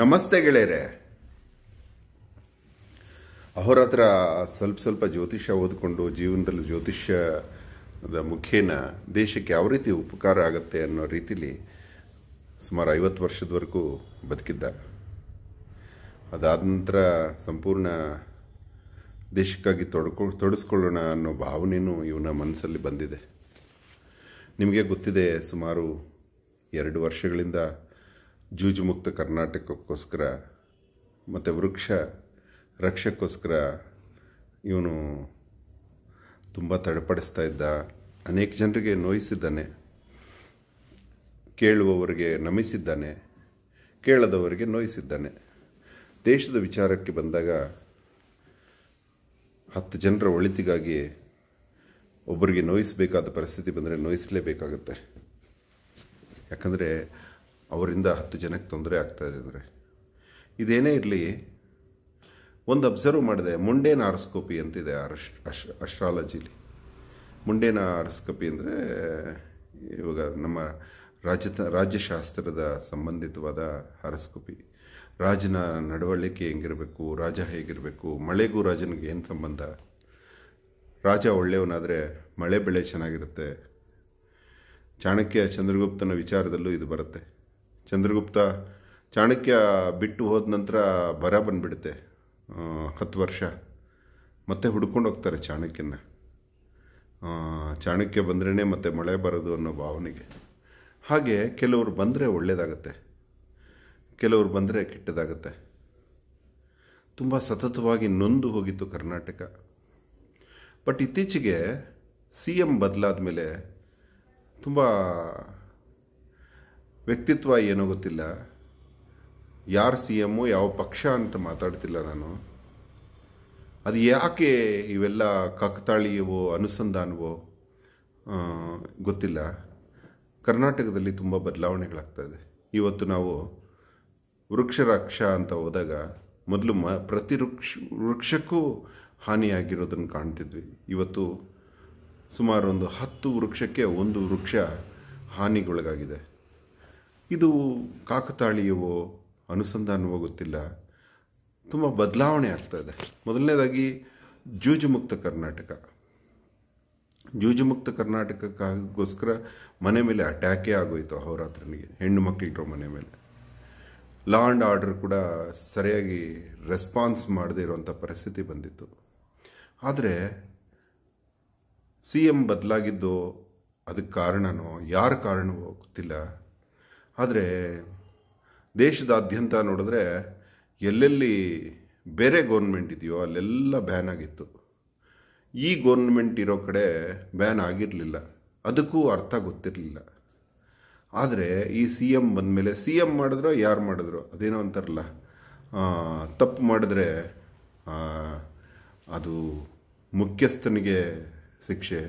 ನಮಸ್ತೆ ಗೆಳೆಯರೆ ಹತ್ರ ಸ್ವಲ್ಪ ಸ್ವಲ್ಪ ಜ್ಯೋತಿಷ್ಯ ಓದಿಕೊಂಡು ಜೀವನದಲ್ಲಿ ಜ್ಯೋತಿಷ್ಯದ ಮುಖೇನ ದೇಶಕ್ಕೆ ಯಾವ ರೀತಿ ಉಪಕಾರ ಆಗುತ್ತೆ ಅನ್ನೋ ರೀತಿಲಿ ಸುಮಾರು ಐವತ್ತು ವರ್ಷದವರೆಗೂ ಬದುಕಿದ್ದ ಅದಾದ ನಂತರ ಸಂಪೂರ್ಣ ದೇಶಕ್ಕಾಗಿ ತೊಡ್ಕೊ ತೊಡಸ್ಕೊಳ್ಳೋಣ ಅನ್ನೋ ಭಾವನೆಯೂ ಇವನ ಮನಸ್ಸಲ್ಲಿ ಬಂದಿದೆ ನಿಮಗೆ ಗೊತ್ತಿದೆ ಸುಮಾರು ಎರಡು ವರ್ಷಗಳಿಂದ ಜೂಜು ಮುಕ್ತ ಕರ್ನಾಟಕಕ್ಕೋಸ್ಕರ ಮತ್ತು ವೃಕ್ಷ ರಕ್ಷಕ್ಕೋಸ್ಕರ ಇವನು ತುಂಬ ತಡಪಡಿಸ್ತಾ ಇದ್ದ ಅನೇಕ ಜನರಿಗೆ ನೋಯಿಸಿದ್ದಾನೆ ಕೇಳುವವರಿಗೆ ನಮಿಸಿದ್ದಾನೆ ಕೇಳದವರಿಗೆ ನೋಯಿಸಿದ್ದಾನೆ ದೇಶದ ವಿಚಾರಕ್ಕೆ ಬಂದಾಗ ಹತ್ತು ಜನರ ಒಳಿತಿಗಾಗಿ ಒಬ್ಬರಿಗೆ ನೋಯಿಸಬೇಕಾದ ಪರಿಸ್ಥಿತಿ ಬಂದರೆ ನೋಯಿಸಲೇಬೇಕಾಗುತ್ತೆ ಯಾಕಂದರೆ ಅವರಿಂದ ಹತ್ತು ಜನಕ್ಕೆ ತೊಂದರೆ ಆಗ್ತಾಯಿದೆ ಅಂದರೆ ಇದೇನೇ ಇರಲಿ ಒಂದು ಅಬ್ಸರ್ವ್ ಮಾಡಿದೆ ಮುಂಡೇನ ಆರ್ಸ್ಕೋಪಿ ಅಂತಿದೆ ಅಶ್ ಅಶ್ ಅಸ್ಟ್ರಾಲಜಿಲಿ ಮುಂಡೇನ ಆರ್ಸ್ಕೋಪಿ ಅಂದರೆ ಇವಾಗ ನಮ್ಮ ರಾಜ್ಯ ರಾಜ್ಯಶಾಸ್ತ್ರದ ಸಂಬಂಧಿತವಾದ ಹಾರಸ್ಕೋಪಿ ರಾಜನ ನಡವಳಿಕೆ ಹೆಂಗಿರಬೇಕು ರಾಜ ಹೇಗಿರಬೇಕು ಮಳೆಗೂ ರಾಜನಿಗೆ ಏನು ಸಂಬಂಧ ರಾಜ ಒಳ್ಳೆಯವನಾದರೆ ಮಳೆ ಬೆಳೆ ಚೆನ್ನಾಗಿರುತ್ತೆ ಚಾಣಕ್ಯ ಚಂದ್ರಗುಪ್ತನ ವಿಚಾರದಲ್ಲೂ ಇದು ಬರುತ್ತೆ ಚಂದ್ರಗುಪ್ತ ಚಾಣಕ್ಯ ಬಿಟ್ಟು ಹೋದ ನಂತರ ಬರ ಬಂದುಬಿಡುತ್ತೆ ಹತ್ತು ವರ್ಷ ಮತ್ತೆ ಹುಡ್ಕೊಂಡು ಹೋಗ್ತಾರೆ ಚಾಣಕ್ಯನ ಚಾಣಕ್ಯ ಬಂದ್ರೇ ಮತ್ತೆ ಮಳೆ ಬರೋದು ಅನ್ನೋ ಭಾವನೆಗೆ ಹಾಗೆ ಕೆಲವರು ಬಂದರೆ ಒಳ್ಳೆಯದಾಗತ್ತೆ ಕೆಲವರು ಬಂದರೆ ಕೆಟ್ಟದಾಗತ್ತೆ ತುಂಬ ಸತತವಾಗಿ ನೊಂದು ಹೋಗಿತ್ತು ಕರ್ನಾಟಕ ಬಟ್ ಇತ್ತೀಚೆಗೆ ಸಿ ಎಮ್ ಬದಲಾದ ಮೇಲೆ ತುಂಬ ವ್ಯಕ್ತಿತ್ವ ಏನೋ ಗೊತ್ತಿಲ್ಲ ಯಾರು ಸಿ ಎಮ್ಮು ಯಾವ ಪಕ್ಷ ಅಂತ ಮಾತಾಡ್ತಿಲ್ಲ ನಾನು ಅದು ಯಾಕೆ ಇವೆಲ್ಲ ಕಕ್ತಾಳಿಯವೋ ಅನುಸಂಧಾನವೋ ಗೊತ್ತಿಲ್ಲ ಕರ್ನಾಟಕದಲ್ಲಿ ತುಂಬ ಇದೆ ಇವತ್ತು ನಾವು ವೃಕ್ಷರಕ್ಷ ಅಂತ ಹೋದಾಗ ಮೊದಲು ಮ ಪ್ರತಿ ವೃಕ್ಷ ವೃಕ್ಷಕ್ಕೂ ಹಾನಿಯಾಗಿರೋದನ್ನು ಕಾಣ್ತಿದ್ವಿ ಇವತ್ತು ಸುಮಾರು ಒಂದು ಹತ್ತು ವೃಕ್ಷಕ್ಕೆ ಒಂದು ವೃಕ್ಷ ಹಾನಿಗೊಳಗಾಗಿದೆ ಇದು ಕಾಕತಾಳೀಯವೋ ಅನುಸಂಧಾನವೋ ಗೊತ್ತಿಲ್ಲ ತುಂಬ ಬದಲಾವಣೆ ಆಗ್ತಾ ಇದೆ ಮೊದಲನೇದಾಗಿ ಜೂಜುಮುಕ್ತ ಕರ್ನಾಟಕ ಜೂಜುಮುಕ್ತ ಕರ್ನಾಟಕಕ್ಕಾಗೋಸ್ಕರ ಮನೆ ಮೇಲೆ ಅಟ್ಯಾಕೇ ಆಗೋಯಿತು ಅಹೋರಾತ್ರನಿಗೆ ಹೆಣ್ಣು ಮಕ್ಕಳಿರೋ ಮನೆ ಮೇಲೆ ಲಾ ಆ್ಯಂಡ್ ಆರ್ಡರ್ ಕೂಡ ಸರಿಯಾಗಿ ರೆಸ್ಪಾನ್ಸ್ ಮಾಡದೇ ಇರುವಂಥ ಪರಿಸ್ಥಿತಿ ಬಂದಿತ್ತು ಆದರೆ ಸಿ ಎಮ್ ಬದಲಾಗಿದ್ದು ಅದಕ್ಕೆ ಕಾರಣವೋ ಯಾರ ಕಾರಣವೋ ಗೊತ್ತಿಲ್ಲ ಆದರೆ ದೇಶದಾದ್ಯಂತ ನೋಡಿದ್ರೆ ಎಲ್ಲೆಲ್ಲಿ ಬೇರೆ ಗೌರ್ಮೆಂಟ್ ಇದೆಯೋ ಅಲ್ಲೆಲ್ಲ ಬ್ಯಾನ್ ಆಗಿತ್ತು ಈ ಗೌರ್ಮೆಂಟ್ ಇರೋ ಕಡೆ ಬ್ಯಾನ್ ಆಗಿರಲಿಲ್ಲ ಅದಕ್ಕೂ ಅರ್ಥ ಗೊತ್ತಿರಲಿಲ್ಲ ಆದರೆ ಈ ಸಿ ಎಮ್ ಬಂದಮೇಲೆ ಸಿ ಎಮ್ ಮಾಡಿದ್ರೋ ಯಾರು ಮಾಡಿದ್ರು ಅದೇನೋ ಅಂತಾರಲ್ಲ ತಪ್ಪು ಮಾಡಿದ್ರೆ ಅದು ಮುಖ್ಯಸ್ಥನಿಗೆ ಶಿಕ್ಷೆ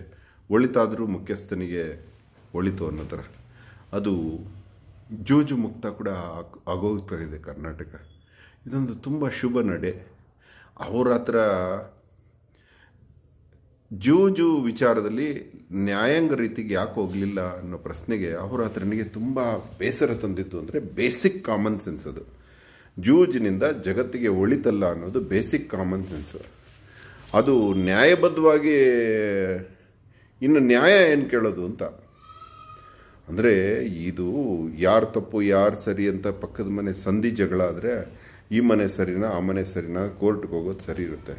ಒಳಿತಾದರೂ ಮುಖ್ಯಸ್ಥನಿಗೆ ಒಳಿತು ಅನ್ನೋ ಥರ ಅದು ಜೂಜು ಮುಕ್ತ ಕೂಡ ಆಗೋಗ್ತಾ ಇದೆ ಕರ್ನಾಟಕ ಇದೊಂದು ತುಂಬ ಶುಭ ನಡೆ ಅವರ ಹತ್ರ ಜೂಜು ವಿಚಾರದಲ್ಲಿ ನ್ಯಾಯಾಂಗ ರೀತಿಗೆ ಯಾಕೆ ಹೋಗಲಿಲ್ಲ ಅನ್ನೋ ಪ್ರಶ್ನೆಗೆ ಅವರ ಹತ್ರ ನನಗೆ ತುಂಬ ಬೇಸರ ತಂದಿತ್ತು ಅಂದರೆ ಬೇಸಿಕ್ ಕಾಮನ್ ಸೆನ್ಸ್ ಅದು ಜೂಜಿನಿಂದ ಜಗತ್ತಿಗೆ ಒಳಿತಲ್ಲ ಅನ್ನೋದು ಬೇಸಿಕ್ ಕಾಮನ್ ಸೆನ್ಸ್ ಅದು ನ್ಯಾಯಬದ್ಧವಾಗಿ ಇನ್ನು ನ್ಯಾಯ ಏನು ಕೇಳೋದು ಅಂತ ಅಂದರೆ ಇದು ಯಾರು ತಪ್ಪು ಯಾರು ಸರಿ ಅಂತ ಪಕ್ಕದ ಮನೆ ಸಂಧಿ ಜಗಳ ಆದರೆ ಈ ಮನೆ ಸರಿನಾ ಆ ಮನೆ ಸರಿನಾ ಕೋರ್ಟ್ಗೆ ಹೋಗೋದು ಸರಿ ಇರುತ್ತೆ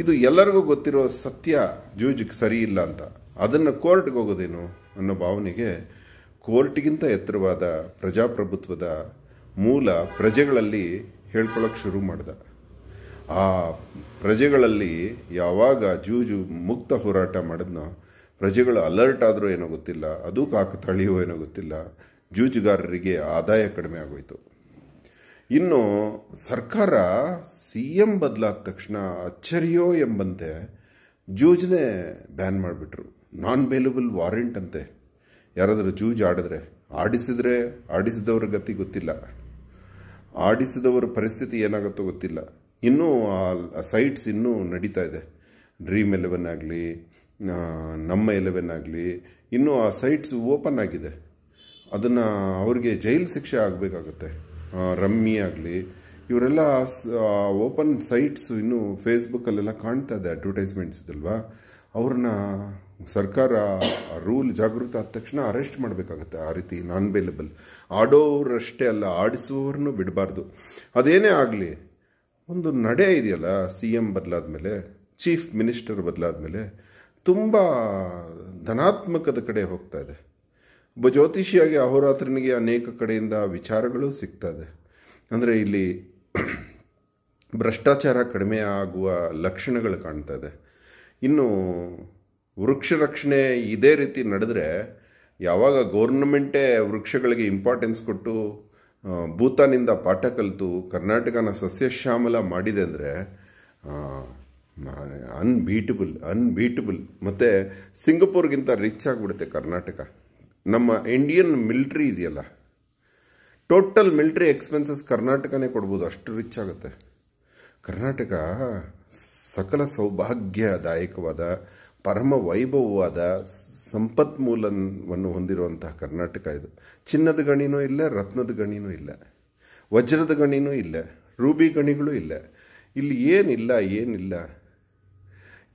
ಇದು ಎಲ್ಲರಿಗೂ ಗೊತ್ತಿರೋ ಸತ್ಯ ಜೂಜಿಗೆ ಸರಿ ಇಲ್ಲ ಅಂತ ಅದನ್ನು ಕೋರ್ಟ್ಗೆ ಹೋಗೋದೇನು ಅನ್ನೋ ಭಾವನೆಗೆ ಕೋರ್ಟ್ಗಿಂತ ಎತ್ತರವಾದ ಪ್ರಜಾಪ್ರಭುತ್ವದ ಮೂಲ ಪ್ರಜೆಗಳಲ್ಲಿ ಹೇಳ್ಕೊಳಕ್ಕೆ ಶುರು ಮಾಡ್ದ ಆ ಪ್ರಜೆಗಳಲ್ಲಿ ಯಾವಾಗ ಜೂಜು ಮುಕ್ತ ಹೋರಾಟ ಮಾಡಿದ್ನೋ ಪ್ರಜೆಗಳು ಅಲರ್ಟ್ ಆದರೂ ಏನೋ ಗೊತ್ತಿಲ್ಲ ಅದು ಕಾಕ ತಳಿಯೋ ಏನೋ ಗೊತ್ತಿಲ್ಲ ಜೂಜುಗಾರರಿಗೆ ಆದಾಯ ಕಡಿಮೆ ಆಗೋಯಿತು ಇನ್ನು ಸರ್ಕಾರ ಸಿ ಎಂ ಬದಲಾದ ತಕ್ಷಣ ಅಚ್ಚರಿಯೋ ಎಂಬಂತೆ ಜೂಜನ್ನೇ ಬ್ಯಾನ್ ಮಾಡಿಬಿಟ್ರು ನಾನ್ ಬೇಲೇಬಲ್ ವಾರೆಂಟ್ ಅಂತೆ ಯಾರಾದರೂ ಜೂಜ್ ಆಡಿದ್ರೆ ಆಡಿಸಿದ್ರೆ ಆಡಿಸಿದವ್ರ ಗತಿ ಗೊತ್ತಿಲ್ಲ ಆಡಿಸಿದವರ ಪರಿಸ್ಥಿತಿ ಏನಾಗುತ್ತೋ ಗೊತ್ತಿಲ್ಲ ಇನ್ನೂ ಆ ಸೈಟ್ಸ್ ಇನ್ನೂ ನಡೀತಾ ಇದೆ ಡ್ರೀಮ್ ಎಲೆವೆನ್ ಆಗಲಿ ನಮ್ಮ ಎಲೆವೆನ್ ಆಗಲಿ ಇನ್ನೂ ಆ ಸೈಟ್ಸ್ ಓಪನ್ ಆಗಿದೆ ಅದನ್ನು ಅವ್ರಿಗೆ ಜೈಲ್ ಶಿಕ್ಷೆ ಆಗಬೇಕಾಗತ್ತೆ ರಮ್ಮಿ ಆಗಲಿ ಇವರೆಲ್ಲ ಓಪನ್ ಸೈಟ್ಸು ಇನ್ನೂ ಫೇಸ್ಬುಕ್ಕಲ್ಲೆಲ್ಲ ಕಾಣ್ತಾ ಇದೆ ಅಡ್ವರ್ಟೈಸ್ಮೆಂಟ್ಸ್ ಇದಲ್ವಾ ಅವ್ರನ್ನ ಸರ್ಕಾರ ರೂಲ್ ಜಾಗೃತ ಆದ ತಕ್ಷಣ ಅರೆಸ್ಟ್ ಮಾಡಬೇಕಾಗತ್ತೆ ಆ ರೀತಿ ನಾನ್ ಅವೈಲೇಬಲ್ ಆಡೋರಷ್ಟೇ ಅಲ್ಲ ಆಡಿಸುವವ್ರನ್ನೂ ಬಿಡಬಾರ್ದು ಅದೇನೇ ಆಗಲಿ ಒಂದು ನಡೆ ಇದೆಯಲ್ಲ ಸಿ ಎಮ್ ಬದಲಾದ ಮೇಲೆ ಚೀಫ್ ಮಿನಿಸ್ಟರ್ ಬದಲಾದ ಮೇಲೆ ತುಂಬ ಧನಾತ್ಮಕದ ಕಡೆ ಹೋಗ್ತಾ ಇದೆ ಒಬ್ಬ ಜ್ಯೋತಿಷಿಯಾಗಿ ಅಹೋರಾತ್ರನಿಗೆ ಅನೇಕ ಕಡೆಯಿಂದ ವಿಚಾರಗಳು ಸಿಗ್ತಾ ಇದೆ ಅಂದರೆ ಇಲ್ಲಿ ಭ್ರಷ್ಟಾಚಾರ ಕಡಿಮೆ ಆಗುವ ಲಕ್ಷಣಗಳು ಕಾಣ್ತಾ ಇದೆ ಇನ್ನು ವೃಕ್ಷ ರಕ್ಷಣೆ ಇದೇ ರೀತಿ ನಡೆದರೆ ಯಾವಾಗ ಗೌರ್ನಮೆಂಟೇ ವೃಕ್ಷಗಳಿಗೆ ಇಂಪಾರ್ಟೆನ್ಸ್ ಕೊಟ್ಟು ಭೂತಾನಿಂದ ಪಾಠ ಕಲಿತು ಕರ್ನಾಟಕನ ಸಸ್ಯಶ್ಯಾಮಲ ಮಾಡಿದೆ ಅಂದರೆ ಅನ್ಬೀಟಬಲ್ ಅನ್ಬೀಟಬಲ್ ಮತ್ತು ಸಿಂಗಪುರ್ಗಿಂತ ರಿಚ್ ಆಗಿಬಿಡುತ್ತೆ ಕರ್ನಾಟಕ ನಮ್ಮ ಇಂಡಿಯನ್ ಮಿಲ್ಟ್ರಿ ಇದೆಯಲ್ಲ ಟೋಟಲ್ ಮಿಲ್ಟ್ರಿ ಎಕ್ಸ್ಪೆನ್ಸಸ್ ಕರ್ನಾಟಕನೇ ಕೊಡ್ಬೋದು ಅಷ್ಟು ರಿಚ್ ಆಗುತ್ತೆ ಕರ್ನಾಟಕ ಸಕಲ ಸೌಭಾಗ್ಯದಾಯಕವಾದ ಪರಮ ವೈಭವವಾದ ಸಂಪತ್ಮೂಲವನ್ನು ಹೊಂದಿರುವಂತಹ ಕರ್ನಾಟಕ ಇದು ಚಿನ್ನದ ಗಣಿನೂ ಇಲ್ಲ ರತ್ನದ ಗಣಿನೂ ಇಲ್ಲ ವಜ್ರದ ಗಣಿನೂ ಇಲ್ಲ ರೂಬಿ ಗಣಿಗಳು ಇಲ್ಲ ಇಲ್ಲಿ ಏನಿಲ್ಲ ಏನಿಲ್ಲ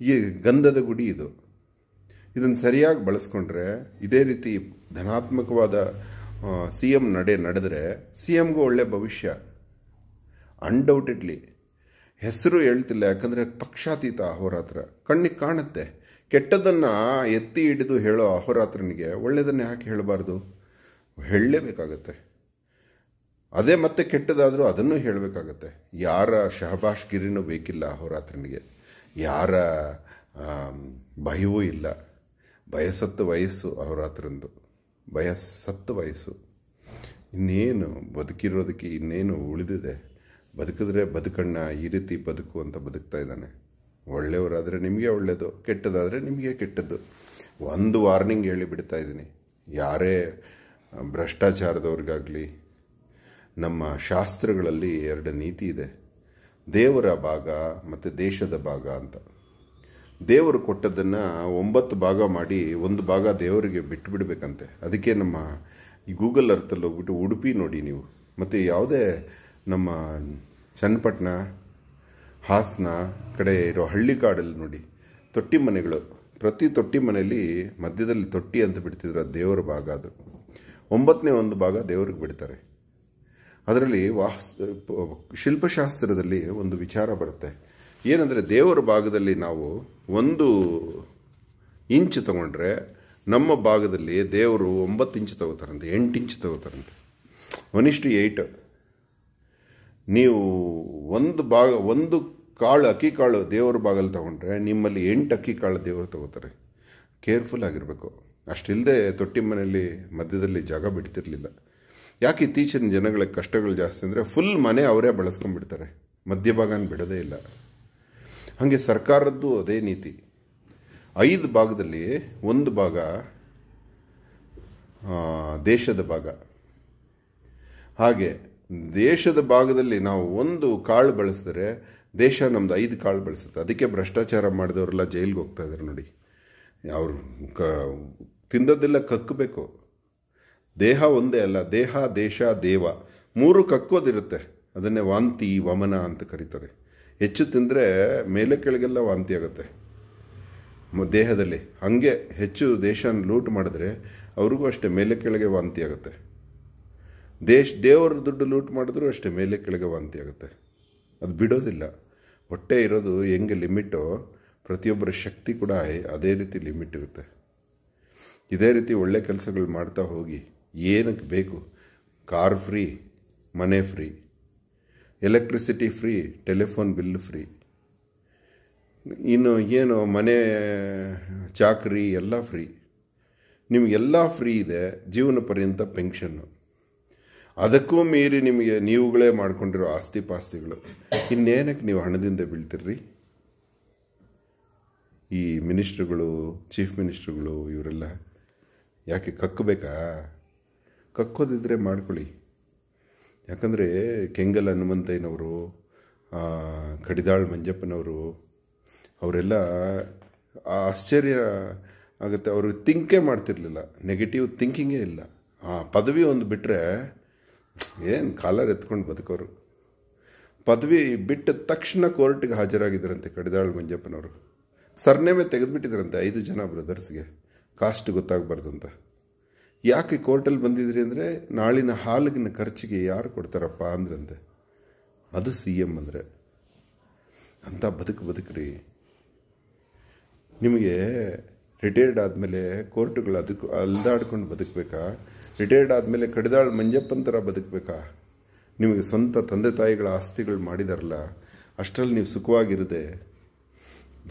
ಈ ಗಂಧದ ಗುಡಿ ಇದು ಇದನ್ನು ಸರಿಯಾಗಿ ಬಳಸ್ಕೊಂಡ್ರೆ ಇದೇ ರೀತಿ ಧನಾತ್ಮಕವಾದ ಸಿ ಎಮ್ ನಡೆ ನಡೆದರೆ ಸಿ ಎಮ್ಗೂ ಒಳ್ಳೆಯ ಭವಿಷ್ಯ ಅನ್ಡೌಟೆಡ್ಲಿ ಹೆಸರು ಹೇಳ್ತಿಲ್ಲ ಯಾಕಂದರೆ ಪಕ್ಷಾತೀತ ಅಹೋರಾತ್ರ ಕಣ್ಣಿಗೆ ಕಾಣುತ್ತೆ ಕೆಟ್ಟದನ್ನು ಎತ್ತಿ ಹಿಡಿದು ಹೇಳೋ ಅಹೋರಾತ್ರನಿಗೆ ಒಳ್ಳೆಯದನ್ನು ಯಾಕೆ ಹೇಳಬಾರ್ದು ಹೇಳಲೇಬೇಕಾಗತ್ತೆ ಅದೇ ಮತ್ತೆ ಕೆಟ್ಟದಾದರೂ ಅದನ್ನು ಹೇಳಬೇಕಾಗತ್ತೆ ಯಾರ ಗಿರಿನೂ ಬೇಕಿಲ್ಲ ಅಹೋರಾತ್ರನಿಗೆ ಯಾರ ಭಯವೂ ಇಲ್ಲ ಬಯಸತ್ತು ವಯಸ್ಸು ಅವರ ಹತ್ರಂದು ಬಯಸತ್ತು ವಯಸ್ಸು ಇನ್ನೇನು ಬದುಕಿರೋದಕ್ಕೆ ಇನ್ನೇನು ಉಳಿದಿದೆ ಬದುಕಿದ್ರೆ ಬದುಕಣ್ಣ ಈ ರೀತಿ ಬದುಕು ಅಂತ ಬದುಕ್ತಾ ಇದ್ದಾನೆ ಒಳ್ಳೆಯವರಾದರೆ ನಿಮಗೆ ಒಳ್ಳೆಯದು ಕೆಟ್ಟದಾದರೆ ನಿಮಗೆ ಕೆಟ್ಟದ್ದು ಒಂದು ವಾರ್ನಿಂಗ್ ಹೇಳಿ ಬಿಡ್ತಾ ಇದ್ದೀನಿ ಯಾರೇ ಭ್ರಷ್ಟಾಚಾರದವ್ರಿಗಾಗಲಿ ನಮ್ಮ ಶಾಸ್ತ್ರಗಳಲ್ಲಿ ಎರಡು ನೀತಿ ಇದೆ ದೇವರ ಭಾಗ ಮತ್ತು ದೇಶದ ಭಾಗ ಅಂತ ದೇವರು ಕೊಟ್ಟದ್ದನ್ನು ಒಂಬತ್ತು ಭಾಗ ಮಾಡಿ ಒಂದು ಭಾಗ ದೇವರಿಗೆ ಬಿಟ್ಟು ಬಿಡಬೇಕಂತೆ ಅದಕ್ಕೆ ನಮ್ಮ ಈ ಗೂಗಲ್ ಅರ್ಥಲ್ಲಿ ಹೋಗ್ಬಿಟ್ಟು ಉಡುಪಿ ನೋಡಿ ನೀವು ಮತ್ತು ಯಾವುದೇ ನಮ್ಮ ಚನ್ನಪಟ್ಟಣ ಹಾಸನ ಕಡೆ ಇರೋ ಹಳ್ಳಿ ಕಾಡಲ್ಲಿ ನೋಡಿ ತೊಟ್ಟಿ ಮನೆಗಳು ಪ್ರತಿ ತೊಟ್ಟಿ ಮನೆಯಲ್ಲಿ ಮಧ್ಯದಲ್ಲಿ ತೊಟ್ಟಿ ಅಂತ ಬಿಡ್ತಿದ್ರು ಆ ದೇವರ ಭಾಗ ಅದು ಒಂಬತ್ತನೇ ಒಂದು ಭಾಗ ದೇವ್ರಿಗೆ ಬಿಡ್ತಾರೆ ಅದರಲ್ಲಿ ವಾಸ್ ಶಿಲ್ಪಶಾಸ್ತ್ರದಲ್ಲಿ ಒಂದು ವಿಚಾರ ಬರುತ್ತೆ ಏನಂದರೆ ದೇವರ ಭಾಗದಲ್ಲಿ ನಾವು ಒಂದು ಇಂಚ್ ತಗೊಂಡ್ರೆ ನಮ್ಮ ಭಾಗದಲ್ಲಿ ದೇವರು ಒಂಬತ್ತು ಇಂಚ್ ತಗೋತಾರಂತೆ ಎಂಟು ಇಂಚ್ ತಗೋತಾರಂತೆ ಒನ್ ಇಷ್ಟು ಏಯ್ಟ್ ನೀವು ಒಂದು ಭಾಗ ಒಂದು ಕಾಳು ಅಕ್ಕಿ ಕಾಳು ದೇವರ ಭಾಗಲ್ಲಿ ತೊಗೊಂಡ್ರೆ ನಿಮ್ಮಲ್ಲಿ ಎಂಟು ಅಕ್ಕಿ ಕಾಳು ದೇವರು ತಗೋತಾರೆ ಕೇರ್ಫುಲ್ ಆಗಿರಬೇಕು ಅಷ್ಟಿಲ್ಲದೆ ತೊಟ್ಟಿ ಮನೆಯಲ್ಲಿ ಮಧ್ಯದಲ್ಲಿ ಜಾಗ ಬಿಡ್ತಿರಲಿಲ್ಲ ಯಾಕೆ ಇತ್ತೀಚಿನ ಜನಗಳಿಗೆ ಕಷ್ಟಗಳು ಜಾಸ್ತಿ ಅಂದರೆ ಫುಲ್ ಮನೆ ಅವರೇ ಬಳಸ್ಕೊಂಡ್ಬಿಡ್ತಾರೆ ಮಧ್ಯಭಾಗನ ಬಿಡೋದೇ ಇಲ್ಲ ಹಾಗೆ ಸರ್ಕಾರದ್ದು ಅದೇ ನೀತಿ ಐದು ಭಾಗದಲ್ಲಿ ಒಂದು ಭಾಗ ದೇಶದ ಭಾಗ ಹಾಗೆ ದೇಶದ ಭಾಗದಲ್ಲಿ ನಾವು ಒಂದು ಕಾಳು ಬಳಸಿದ್ರೆ ದೇಶ ನಮ್ಮದು ಐದು ಕಾಳು ಬಳಸುತ್ತೆ ಅದಕ್ಕೆ ಭ್ರಷ್ಟಾಚಾರ ಮಾಡಿದವರೆಲ್ಲ ಜೈಲಿಗೆ ಹೋಗ್ತಾ ಇದ್ದಾರೆ ನೋಡಿ ಅವರು ಕ ತಿಂದದ್ದೆಲ್ಲ ಕಕ್ಕಬೇಕು ದೇಹ ಒಂದೇ ಅಲ್ಲ ದೇಹ ದೇಶ ದೇವ ಮೂರು ಕಕ್ಕೋದಿರುತ್ತೆ ಅದನ್ನೇ ವಾಂತಿ ವಮನ ಅಂತ ಕರೀತಾರೆ ಹೆಚ್ಚು ತಿಂದರೆ ಮೇಲೆ ಕೆಳಗೆಲ್ಲ ವಾಂತಿ ಆಗುತ್ತೆ ದೇಹದಲ್ಲಿ ಹಾಗೆ ಹೆಚ್ಚು ದೇಶನ ಲೂಟ್ ಮಾಡಿದ್ರೆ ಅವ್ರಿಗೂ ಅಷ್ಟೇ ಮೇಲೆ ಕೆಳಗೆ ವಾಂತಿ ಆಗುತ್ತೆ ದೇಶ ದೇವರ ದುಡ್ಡು ಲೂಟ್ ಮಾಡಿದ್ರೂ ಅಷ್ಟೇ ಮೇಲೆ ಕೆಳಗೆ ವಾಂತಿ ಆಗುತ್ತೆ ಅದು ಬಿಡೋದಿಲ್ಲ ಹೊಟ್ಟೆ ಇರೋದು ಹೆಂಗೆ ಲಿಮಿಟೋ ಪ್ರತಿಯೊಬ್ಬರ ಶಕ್ತಿ ಕೂಡ ಅದೇ ರೀತಿ ಲಿಮಿಟ್ ಇರುತ್ತೆ ಇದೇ ರೀತಿ ಒಳ್ಳೆ ಕೆಲಸಗಳು ಮಾಡ್ತಾ ಹೋಗಿ ಏನಕ್ಕೆ ಬೇಕು ಕಾರ್ ಫ್ರೀ ಮನೆ free electricity free telephone bill free ಇನ್ನು ಏನು ಮನೆ ಚಾಕ್ರಿ ಎಲ್ಲ ಫ್ರೀ ನಿಮಗೆಲ್ಲ ಫ್ರೀ ಇದೆ ಜೀವನ ಪರ್ಯಂತ ಪೆನ್ಷನ್ನು ಅದಕ್ಕೂ ಮೀರಿ ನಿಮಗೆ ನೀವುಗಳೇ ಮಾಡ್ಕೊಂಡಿರೋ ಆಸ್ತಿ ಪಾಸ್ತಿಗಳು ಇನ್ನೇನಕ್ಕೆ ನೀವು ಹಣದಿಂದ ಬೀಳ್ತಿರ್ರಿ ಈ ಮಿನಿಸ್ಟ್ರುಗಳು ಚೀಫ್ ಮಿನಿಸ್ಟ್ರುಗಳು ಇವರೆಲ್ಲ ಯಾಕೆ ಕಕ್ಕಬೇಕಾ ಕಕ್ಕೋದಿದ್ರೆ ಮಾಡ್ಕೊಳ್ಳಿ ಯಾಕಂದರೆ ಕೆಂಗಲ್ ಹನುಮಂತಯ್ಯನವರು ಕಡಿದಾಳ್ ಮಂಜಪ್ಪನವರು ಅವರೆಲ್ಲ ಆಶ್ಚರ್ಯ ಆಗುತ್ತೆ ಅವರು ಥಿಂಕೇ ಮಾಡ್ತಿರ್ಲಿಲ್ಲ ನೆಗೆಟಿವ್ ಥಿಂಕಿಂಗೇ ಇಲ್ಲ ಆ ಪದವಿ ಒಂದು ಬಿಟ್ಟರೆ ಏನು ಕಾಲರ್ ಎತ್ಕೊಂಡು ಬದುಕೋರು ಪದವಿ ಬಿಟ್ಟ ತಕ್ಷಣ ಕೋರ್ಟಿಗೆ ಹಾಜರಾಗಿದ್ದರಂತೆ ಕಡಿದಾಳ್ ಮಂಜಪ್ಪನವರು ಸರ್ನೇಮೆ ತೆಗೆದುಬಿಟ್ಟಿದ್ರಂತೆ ಐದು ಜನ ಬ್ರದರ್ಸ್ಗೆ ಕಾಸ್ಟ್ ಗೊತ್ತಾಗಬಾರ್ದು ಅಂತ ಯಾಕೆ ಕೋರ್ಟಲ್ಲಿ ಬಂದಿದ್ರಿ ಅಂದರೆ ನಾಳಿನ ಹಾಲಿಗಿನ ಖರ್ಚಿಗೆ ಯಾರು ಕೊಡ್ತಾರಪ್ಪ ಅಂದ್ರಂತೆ ಅದು ಸಿ ಎಮ್ ಅಂದರೆ ಅಂತ ಬದುಕು ಬದುಕ್ರಿ ನಿಮಗೆ ರಿಟೈರ್ಡ್ ಆದಮೇಲೆ ಕೋರ್ಟುಗಳು ಅದಕ್ಕೆ ಅಲ್ದಾಡ್ಕೊಂಡು ಬದುಕಬೇಕಾ ರಿಟೈರ್ಡ್ ಆದಮೇಲೆ ಕಡಿದಾಳು ಮಂಜಪ್ಪನ ಥರ ಬದುಕಬೇಕಾ ನಿಮಗೆ ಸ್ವಂತ ತಂದೆ ತಾಯಿಗಳ ಆಸ್ತಿಗಳು ಮಾಡಿದಾರಲ್ಲ ಅಷ್ಟರಲ್ಲಿ ನೀವು ಸುಖವಾಗಿರದೆ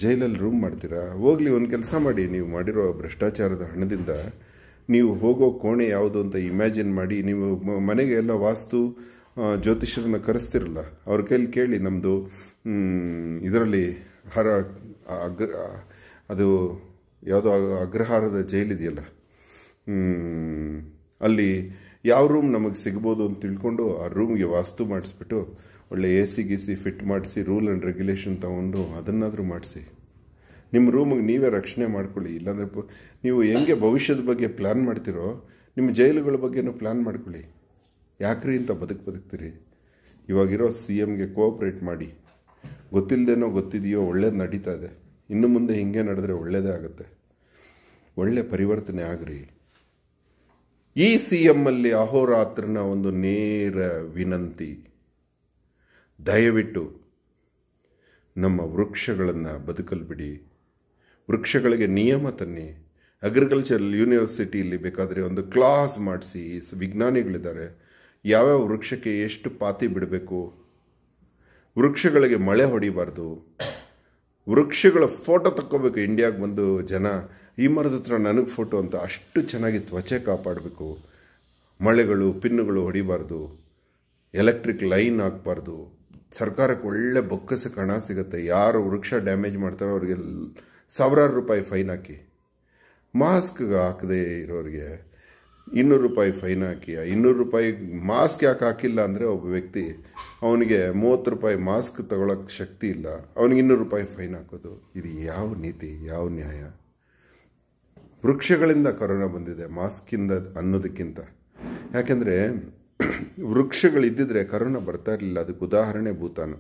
ಜೈಲಲ್ಲಿ ರೂಮ್ ಮಾಡ್ತೀರಾ ಹೋಗಲಿ ಒಂದು ಕೆಲಸ ಮಾಡಿ ನೀವು ಮಾಡಿರೋ ಭ್ರಷ್ಟಾಚಾರದ ಹಣದಿಂದ ನೀವು ಹೋಗೋ ಕೋಣೆ ಯಾವುದು ಅಂತ ಇಮ್ಯಾಜಿನ್ ಮಾಡಿ ನೀವು ಮನೆಗೆ ಎಲ್ಲ ವಾಸ್ತು ಜ್ಯೋತಿಷರನ್ನ ಕರೆಸ್ತಿರಲ್ಲ ಅವ್ರ ಕೈಲಿ ಕೇಳಿ ನಮ್ಮದು ಇದರಲ್ಲಿ ಹರ ಅಗ್ರ ಅದು ಯಾವುದೋ ಅಗ್ರಹಾರದ ಜೈಲಿದೆಯಲ್ಲ ಅಲ್ಲಿ ಯಾವ ರೂಮ್ ನಮಗೆ ಸಿಗ್ಬೋದು ಅಂತ ತಿಳ್ಕೊಂಡು ಆ ರೂಮ್ಗೆ ವಾಸ್ತು ಮಾಡಿಸ್ಬಿಟ್ಟು ಒಳ್ಳೆ ಎ ಸಿ ಗಿಸಿ ಫಿಟ್ ಮಾಡಿಸಿ ರೂಲ್ ಆ್ಯಂಡ್ ರೆಗ್ಯುಲೇಷನ್ ತೊಗೊಂಡು ಅದನ್ನಾದರೂ ಮಾಡಿಸಿ ನಿಮ್ಮ ರೂಮಿಗೆ ನೀವೇ ರಕ್ಷಣೆ ಮಾಡ್ಕೊಳ್ಳಿ ಇಲ್ಲಾಂದರೆ ನೀವು ಹೆಂಗೆ ಭವಿಷ್ಯದ ಬಗ್ಗೆ ಪ್ಲ್ಯಾನ್ ಮಾಡ್ತೀರೋ ನಿಮ್ಮ ಜೈಲುಗಳ ಬಗ್ಗೆನೂ ಪ್ಲ್ಯಾನ್ ಮಾಡ್ಕೊಳ್ಳಿ ಯಾಕ್ರಿ ಅಂತ ಬದುಕು ಬದುಕ್ತೀರಿ ಇವಾಗಿರೋ ಸಿ ಎಮ್ಗೆ ಕೋಆಪ್ರೇಟ್ ಮಾಡಿ ಗೊತ್ತಿಲ್ಲದೇನೋ ಗೊತ್ತಿದೆಯೋ ಒಳ್ಳೇದು ನಡೀತಾ ಇದೆ ಇನ್ನು ಮುಂದೆ ಹಿಂಗೆ ನಡೆದ್ರೆ ಒಳ್ಳೇದೇ ಆಗುತ್ತೆ ಒಳ್ಳೆ ಪರಿವರ್ತನೆ ಆಗ್ರಿ ಈ ಸಿ ಎಮ್ಮಲ್ಲಿ ಅಹೋರಾತ್ರನ ಒಂದು ನೇರ ವಿನಂತಿ ದಯವಿಟ್ಟು ನಮ್ಮ ವೃಕ್ಷಗಳನ್ನು ಬದುಕಲು ಬಿಡಿ ವೃಕ್ಷಗಳಿಗೆ ನಿಯಮ ತನ್ನಿ ಅಗ್ರಿಕಲ್ಚರ್ ಯೂನಿವರ್ಸಿಟಿಯಲ್ಲಿ ಬೇಕಾದರೆ ಒಂದು ಕ್ಲಾಸ್ ಮಾಡಿಸಿ ವಿಜ್ಞಾನಿಗಳಿದ್ದಾರೆ ಯಾವ್ಯಾವ ವೃಕ್ಷಕ್ಕೆ ಎಷ್ಟು ಪಾತಿ ಬಿಡಬೇಕು ವೃಕ್ಷಗಳಿಗೆ ಮಳೆ ಹೊಡಿಬಾರ್ದು ವೃಕ್ಷಗಳ ಫೋಟೋ ತಕ್ಕೋಬೇಕು ಇಂಡಿಯಾಗೆ ಬಂದು ಜನ ಈ ಮರದ ಹತ್ರ ನನಗೆ ಫೋಟೋ ಅಂತ ಅಷ್ಟು ಚೆನ್ನಾಗಿ ತ್ವಚೆ ಕಾಪಾಡಬೇಕು ಮಳೆಗಳು ಪಿನ್ನುಗಳು ಹೊಡಿಬಾರ್ದು ಎಲೆಕ್ಟ್ರಿಕ್ ಲೈನ್ ಹಾಕ್ಬಾರ್ದು ಸರ್ಕಾರಕ್ಕೆ ಒಳ್ಳೆ ಬೊಕ್ಕಸ ಕಣ ಸಿಗುತ್ತೆ ಯಾರು ವೃಕ್ಷ ಡ್ಯಾಮೇಜ್ ಮಾಡ್ತಾರೋ ಅವರಿಗೆ ಸಾವಿರಾರು ರೂಪಾಯಿ ಫೈನ್ ಹಾಕಿ ಮಾಸ್ಕ್ ಹಾಕದೇ ಇರೋರಿಗೆ ಇನ್ನೂರು ರೂಪಾಯಿ ಫೈನ್ ಹಾಕಿ ಇನ್ನೂರು ರೂಪಾಯಿ ಮಾಸ್ಕ್ ಯಾಕೆ ಹಾಕಿಲ್ಲ ಅಂದರೆ ಒಬ್ಬ ವ್ಯಕ್ತಿ ಅವನಿಗೆ ಮೂವತ್ತು ರೂಪಾಯಿ ಮಾಸ್ಕ್ ತಗೊಳಕ್ಕೆ ಶಕ್ತಿ ಇಲ್ಲ ಅವನಿಗೆ ಇನ್ನೂರು ರೂಪಾಯಿ ಫೈನ್ ಹಾಕೋದು ಇದು ಯಾವ ನೀತಿ ಯಾವ ನ್ಯಾಯ ವೃಕ್ಷಗಳಿಂದ ಕರೋನಾ ಬಂದಿದೆ ಮಾಸ್ಕಿಂದ ಅನ್ನೋದಕ್ಕಿಂತ ಯಾಕೆಂದರೆ ವೃಕ್ಷಗಳಿದ್ದಿದ್ರೆ ಕರೋನಾ ಬರ್ತಾ ಇರಲಿಲ್ಲ ಅದಕ್ಕೆ ಉದಾಹರಣೆ ಭೂತಾನು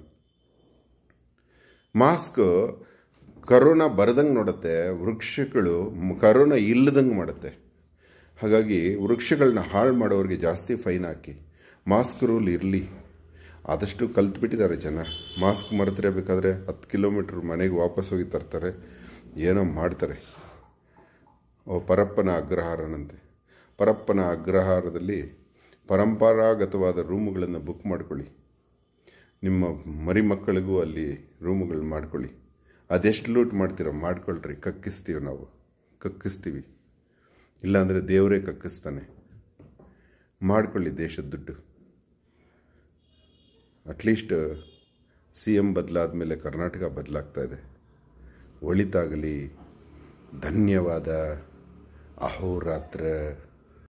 ಮಾಸ್ಕ್ ಕರೋನಾ ಬರದಂಗೆ ನೋಡುತ್ತೆ ವೃಕ್ಷಗಳು ಕರೋನಾ ಇಲ್ಲದಂಗೆ ಮಾಡುತ್ತೆ ಹಾಗಾಗಿ ವೃಕ್ಷಗಳನ್ನ ಹಾಳು ಮಾಡೋರಿಗೆ ಜಾಸ್ತಿ ಫೈನ್ ಹಾಕಿ ಮಾಸ್ಕ್ ರೂಲ್ ಇರಲಿ ಆದಷ್ಟು ಬಿಟ್ಟಿದ್ದಾರೆ ಜನ ಮಾಸ್ಕ್ ಮರೆತರೆ ಬೇಕಾದರೆ ಹತ್ತು ಕಿಲೋಮೀಟ್ರ್ ಮನೆಗೆ ವಾಪಸ್ ಹೋಗಿ ತರ್ತಾರೆ ಏನೋ ಮಾಡ್ತಾರೆ ಓ ಪರಪ್ಪನ ಅಗ್ರಹಾರನಂತೆ ಪರಪ್ಪನ ಅಗ್ರಹಾರದಲ್ಲಿ ಪರಂಪರಾಗತವಾದ ರೂಮುಗಳನ್ನು ಬುಕ್ ಮಾಡ್ಕೊಳ್ಳಿ ನಿಮ್ಮ ಮರಿ ಮಕ್ಕಳಿಗೂ ಅಲ್ಲಿ ರೂಮುಗಳನ್ನ ಮಾಡ್ಕೊಳ್ಳಿ ಅದೆಷ್ಟು ಲೂಟ್ ಮಾಡ್ತೀರೋ ಮಾಡ್ಕೊಳ್ರಿ ಕಕ್ಕಿಸ್ತೀವಿ ನಾವು ಕಕ್ಕಿಸ್ತೀವಿ ಇಲ್ಲಾಂದರೆ ದೇವರೇ ಕಕ್ಕಿಸ್ತಾನೆ ಮಾಡ್ಕೊಳ್ಳಿ ದೇಶದ ದುಡ್ಡು ಅಟ್ಲೀಸ್ಟ್ ಸಿ ಎಮ್ uh, ಬದಲಾದ ಮೇಲೆ ಕರ್ನಾಟಕ ಬದಲಾಗ್ತಾ ಇದೆ ಒಳಿತಾಗಲಿ ಧನ್ಯವಾದ ಅಹೋರಾತ್ರ